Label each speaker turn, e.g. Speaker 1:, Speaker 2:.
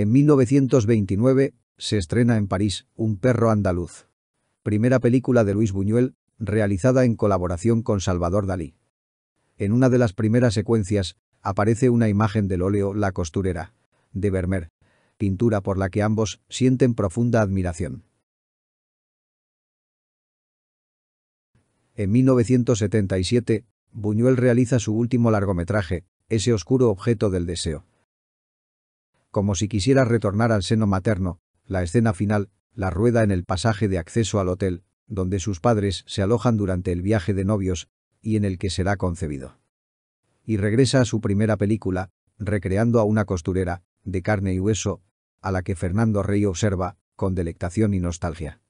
Speaker 1: En
Speaker 2: 1929, se estrena en París, Un perro andaluz. Primera película de Luis Buñuel, realizada en colaboración con Salvador Dalí. En una de las primeras secuencias, aparece una imagen del óleo La costurera, de Vermeer, pintura por la que ambos sienten profunda admiración. En 1977, Buñuel realiza su último largometraje, Ese oscuro objeto del deseo como si quisiera retornar al seno materno, la escena final, la rueda en el pasaje de acceso al hotel, donde sus padres se alojan durante el viaje de novios y en el que será concebido. Y regresa a su primera película, recreando a una costurera, de carne y hueso, a la que Fernando Rey observa, con delectación y nostalgia.